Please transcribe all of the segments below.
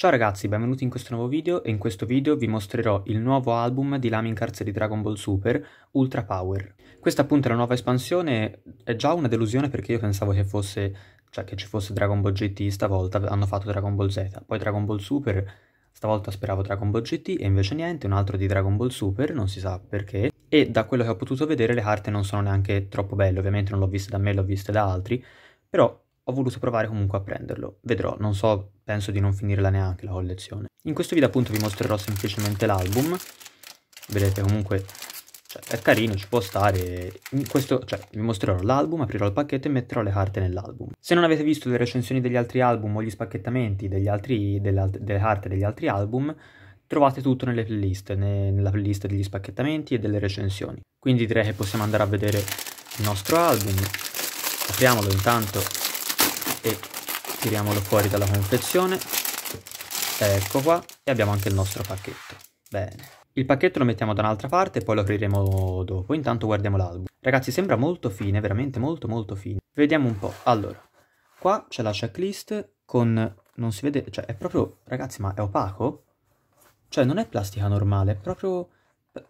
Ciao ragazzi, benvenuti in questo nuovo video e in questo video vi mostrerò il nuovo album di Lamin Cards di Dragon Ball Super, Ultra Power. Questa appunto è la nuova espansione, è già una delusione perché io pensavo che fosse, cioè che ci fosse Dragon Ball GT stavolta, hanno fatto Dragon Ball Z, poi Dragon Ball Super, stavolta speravo Dragon Ball GT e invece niente, un altro di Dragon Ball Super, non si sa perché, e da quello che ho potuto vedere le carte non sono neanche troppo belle, ovviamente non l'ho viste da me, le ho viste da altri, però ho voluto provare comunque a prenderlo. Vedrò, non so, penso di non finirla neanche la collezione. In questo video appunto vi mostrerò semplicemente l'album. Vedete comunque cioè, è carino, ci può stare. In Questo, cioè, vi mostrerò l'album, aprirò il pacchetto e metterò le carte nell'album. Se non avete visto le recensioni degli altri album o gli spacchettamenti altri, delle, delle, carte degli altri album, trovate tutto nelle playlist, ne, nella playlist degli spacchettamenti e delle recensioni. Quindi direi che possiamo andare a vedere il nostro album. Apriamolo intanto e tiriamolo fuori dalla confezione ecco qua e abbiamo anche il nostro pacchetto bene il pacchetto lo mettiamo da un'altra parte e poi lo apriremo dopo intanto guardiamo l'album ragazzi sembra molto fine veramente molto molto fine vediamo un po' allora qua c'è la checklist con non si vede cioè è proprio ragazzi ma è opaco cioè non è plastica normale è proprio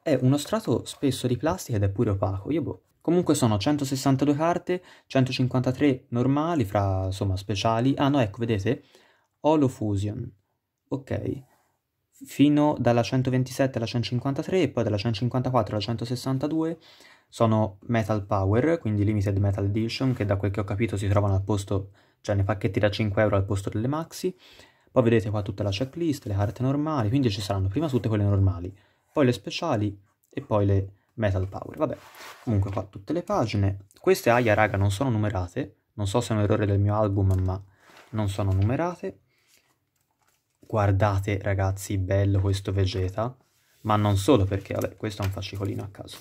è uno strato spesso di plastica ed è pure opaco io boh Comunque sono 162 carte, 153 normali, fra insomma speciali. Ah no, ecco, vedete? Holo Fusion. Ok. Fino dalla 127 alla 153 e poi dalla 154 alla 162 sono Metal Power, quindi Limited Metal Edition, che da quel che ho capito si trovano al posto, cioè nei pacchetti da 5 euro al posto delle maxi. Poi vedete qua tutta la checklist, le carte normali, quindi ci saranno prima tutte quelle normali, poi le speciali e poi le Metal Power, vabbè. Comunque qua tutte le pagine. Queste aia, raga, non sono numerate. Non so se è un errore del mio album, ma non sono numerate. Guardate, ragazzi, bello questo Vegeta. Ma non solo perché, vabbè, questo è un fascicolino a caso.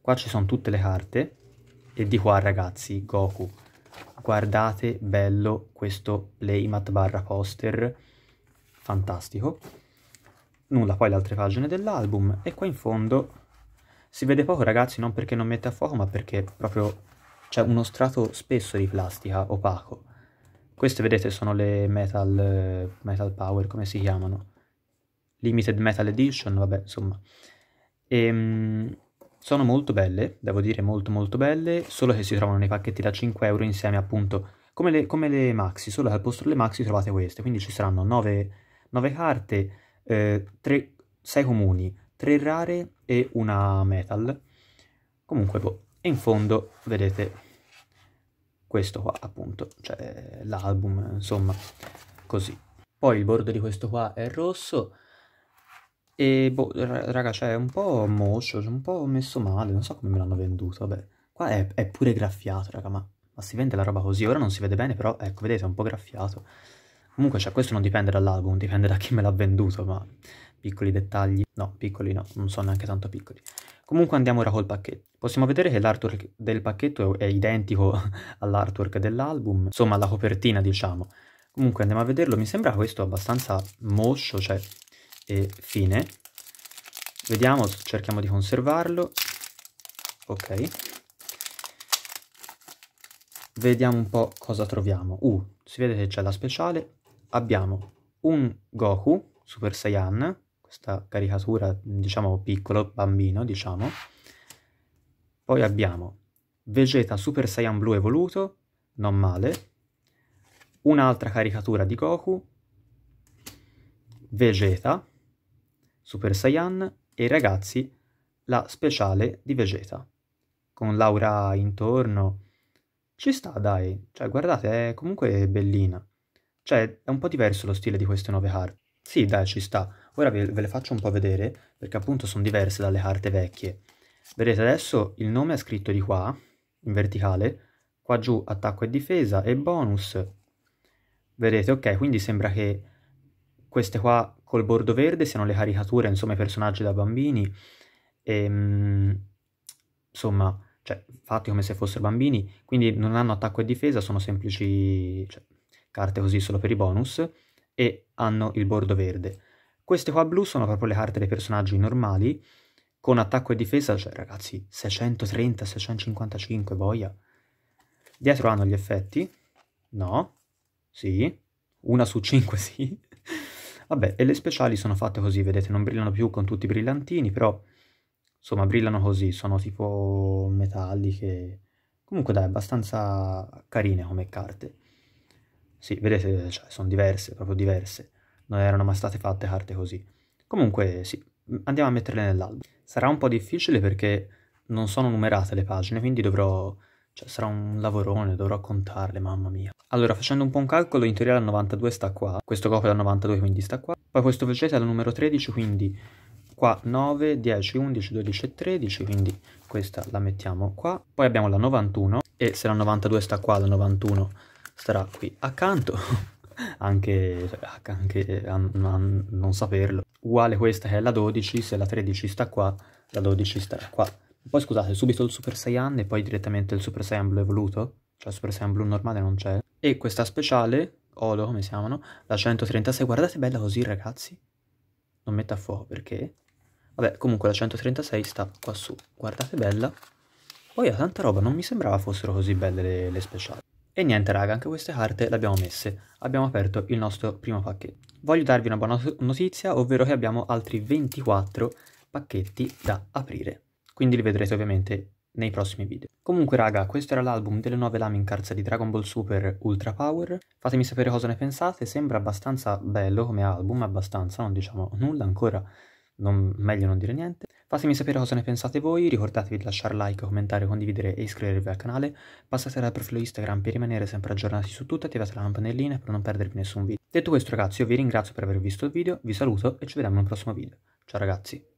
Qua ci sono tutte le carte. E di qua, ragazzi, Goku. Guardate, bello questo playmat barra poster. Fantastico nulla poi le altre pagine dell'album e qua in fondo si vede poco ragazzi non perché non mette a fuoco ma perché proprio c'è uno strato spesso di plastica opaco. Queste vedete sono le metal, metal power come si chiamano. Limited Metal Edition, vabbè insomma. E, ehm, sono molto belle, devo dire molto molto belle, solo che si trovano nei pacchetti da 5 euro insieme appunto, come le, come le maxi, solo che al posto delle maxi trovate queste, quindi ci saranno 9, 9 carte, eh, 3, 6 comuni, 3 rare e una metal. Comunque, boh. E in fondo vedete questo qua, appunto, cioè l'album, insomma, così. Poi il bordo di questo qua è rosso. E boh, raga, cioè, un po' moscio, cioè, un po' messo male, non so come me l'hanno venduto, vabbè. Qua è, è pure graffiato, raga, ma, ma si vende la roba così. Ora non si vede bene, però, ecco, vedete, è un po' graffiato. Comunque, cioè, questo non dipende dall'album, dipende da chi me l'ha venduto, ma piccoli dettagli. No, piccoli no, non sono neanche tanto piccoli. Comunque andiamo ora col pacchetto. Possiamo vedere che l'artwork del pacchetto è identico all'artwork dell'album, insomma alla copertina diciamo. Comunque andiamo a vederlo, mi sembra questo abbastanza moscio, cioè fine. Vediamo, cerchiamo di conservarlo. Ok. Vediamo un po' cosa troviamo. Uh, si vede che c'è la speciale, abbiamo un Goku Super Saiyan, questa caricatura diciamo piccolo, bambino diciamo, poi abbiamo Vegeta Super Saiyan blu evoluto, non male, un'altra caricatura di Goku, Vegeta Super Saiyan e ragazzi la speciale di Vegeta con Laura intorno ci sta dai cioè guardate è comunque bellina cioè, è un po' diverso lo stile di queste nuove carte. Sì, dai, ci sta. Ora ve, ve le faccio un po' vedere, perché appunto sono diverse dalle carte vecchie. Vedete, adesso il nome è scritto di qua, in verticale, qua giù attacco e difesa e bonus. Vedete, ok, quindi sembra che queste qua col bordo verde siano le caricature, insomma, i personaggi da bambini. E, ehm, insomma, cioè, fatti come se fossero bambini, quindi non hanno attacco e difesa, sono semplici... Cioè, carte così solo per i bonus, e hanno il bordo verde. Queste qua blu sono proprio le carte dei personaggi normali, con attacco e difesa, cioè ragazzi, 630, 655, boia. Dietro hanno gli effetti, no, sì, una su cinque sì. Vabbè, e le speciali sono fatte così, vedete, non brillano più con tutti i brillantini, però insomma brillano così, sono tipo metalliche. Comunque dai, abbastanza carine come carte. Sì, vedete, cioè, sono diverse, proprio diverse. Non erano mai state fatte carte così. Comunque, sì, andiamo a metterle nell'album. Sarà un po' difficile perché non sono numerate le pagine, quindi dovrò... Cioè, sarà un lavorone, dovrò contarle, mamma mia. Allora, facendo un po' un calcolo, in teoria la 92 sta qua, questo copio la 92 quindi sta qua, poi questo vegeta è la numero 13, quindi qua 9, 10, 11, 12 e 13, quindi questa la mettiamo qua. Poi abbiamo la 91, e se la 92 sta qua, la 91 starà qui accanto, anche, cioè, anche a, a non saperlo. Uguale questa che è la 12, se la 13 sta qua, la 12 starà qua. Poi scusate, subito il Super Saiyan e poi direttamente il Super Saiyan Blue evoluto, cioè il Super Saiyan Blue normale non c'è. E questa speciale, Odo come si chiamano, la 136, guardate bella così ragazzi, non metta a fuoco perché... Vabbè, comunque la 136 sta qua su, guardate bella. Poi ha tanta roba, non mi sembrava fossero così belle le, le speciali. E niente raga, anche queste carte le abbiamo messe, abbiamo aperto il nostro primo pacchetto. Voglio darvi una buona notizia, ovvero che abbiamo altri 24 pacchetti da aprire, quindi li vedrete ovviamente nei prossimi video. Comunque raga, questo era l'album delle nuove Lamin Cards di Dragon Ball Super Ultra Power, fatemi sapere cosa ne pensate, sembra abbastanza bello come album, abbastanza, non diciamo nulla ancora, non, meglio non dire niente. Fatemi sapere cosa ne pensate voi, ricordatevi di lasciare like, commentare, condividere e iscrivervi al canale, passate dal profilo Instagram per rimanere sempre aggiornati su tutto, attivate la campanellina per non perdervi nessun video. Detto questo ragazzi io vi ringrazio per aver visto il video, vi saluto e ci vediamo in un prossimo video. Ciao ragazzi!